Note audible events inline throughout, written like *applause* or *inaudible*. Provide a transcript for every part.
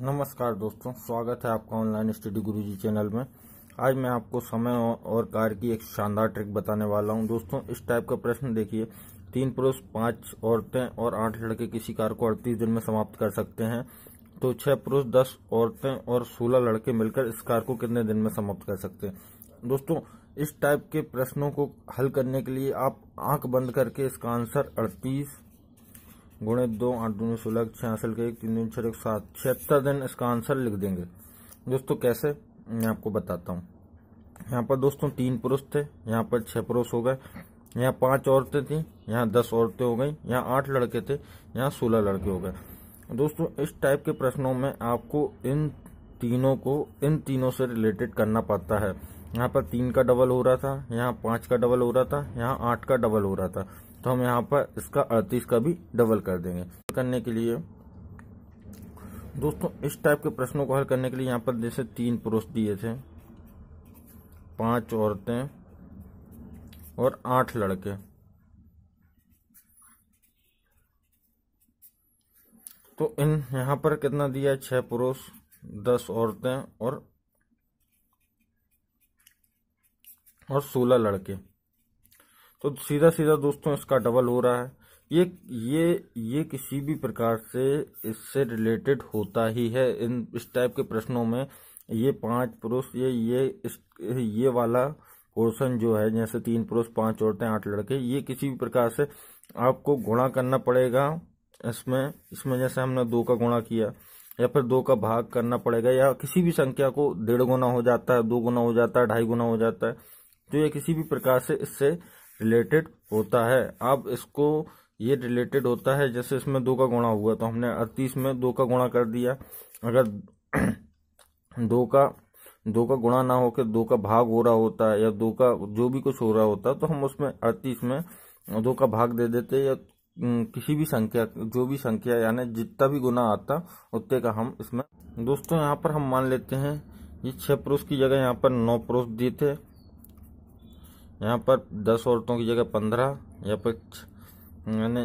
नमस्कार दोस्तों स्वागत है आपका ऑनलाइन स्टडी गुरुजी चैनल में आज मैं आपको समय और कार्य की एक शानदार ट्रिक बताने वाला हूं दोस्तों इस टाइप का प्रश्न देखिए तीन पुरुष पांच औरतें और आठ लड़के किसी कार्य को अड़तीस दिन में समाप्त कर सकते हैं तो छह पुरुष दस औरतें और सोलह लड़के मिलकर इस कार्य को कितने दिन में समाप्त कर सकते हैं दोस्तों इस टाइप के प्रश्नों को हल करने के लिए आप आंख बंद करके इसका आंसर अड़तीस गुणे दो आठ दून सोलह छह हासिल के एक तीन दून छह सात छिहत्तर दिन इसका आंसर लिख देंगे दोस्तों कैसे मैं आपको बताता हूँ यहाँ पर दोस्तों तीन पुरुष थे यहाँ पर छह पुरुष हो गए यहाँ पांच औरतें थी यहाँ दस औरतें हो गई यहाँ आठ लड़के थे यहाँ सोलह लड़के हो गए दोस्तों इस टाइप के प्रश्नों में आपको इन तीनों को इन तीनों से रिलेटेड करना पड़ता है यहाँ पर तीन का डबल हो रहा था यहाँ पांच का डबल हो रहा था यहाँ आठ का डबल हो रहा था तो हम यहाँ पर इसका अड़तीस का भी डबल कर देंगे करने के लिए दोस्तों इस टाइप के प्रश्नों को हल करने के लिए यहाँ पर जैसे तीन पुरुष दिए थे पांच औरतें और आठ लड़के तो इन यहाँ पर कितना दिया है छह पुरुष दस औरतें और और सोलह लड़के तो सीधा सीधा दोस्तों इसका डबल हो रहा है ये ये ये किसी भी प्रकार से इससे रिलेटेड होता ही है इन इस टाइप के प्रश्नों में ये पांच पुरुष ये ये इस ये वाला क्वेश्चन जो है जैसे तीन पुरुष पांच औरतें आठ लड़के ये किसी भी प्रकार से आपको गुणा करना पड़ेगा इसमें इसमें जैसे हमने दो का गुणा किया या फिर दो का भाग करना पड़ेगा या किसी भी संख्या को डेढ़ गुना हो जाता है दो गुना हो जाता है ढाई गुना हो जाता है तो ये किसी भी प्रकार से इससे रिलेटेड होता है अब इसको ये रिलेटेड होता है जैसे इसमें दो का गुणा हुआ तो हमने अड़तीस में दो का गुणा कर दिया अगर *clears throat* दो का दो का गुणा ना होकर दो का भाग हो रहा होता है या दो का जो भी कुछ हो रहा होता तो हम उसमें अड़तीस में दो का भाग दे देते या किसी भी संख्या जो भी संख्या यानी जितना भी गुना आता उतने का हम इसमें दोस्तों यहाँ पर हम मान लेते हैं ये छह पुरुष की जगह यहाँ पर नौ पुरुष दिए थे यहाँ पर दस औरतों की जगह पंद्रह या पर यानी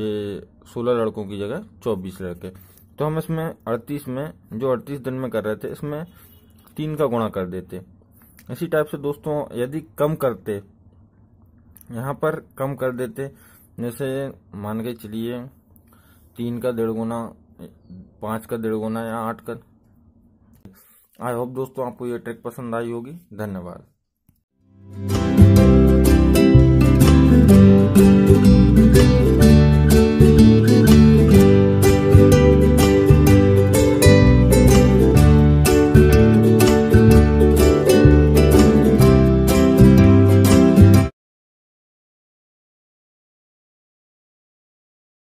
ये सोलह लड़कों की जगह चौबीस लड़के तो हम इसमें अड़तीस में जो अड़तीस दिन में कर रहे थे इसमें तीन का गुणा कर देते इसी टाइप से दोस्तों यदि कम करते यहाँ पर कम कर देते जैसे मान के चलिए तीन का डेढ़ गुना पाँच का डेढ़ गुना या आठ का आई होप दोस्तों आपको ये ट्रिक पसंद आई होगी धन्यवाद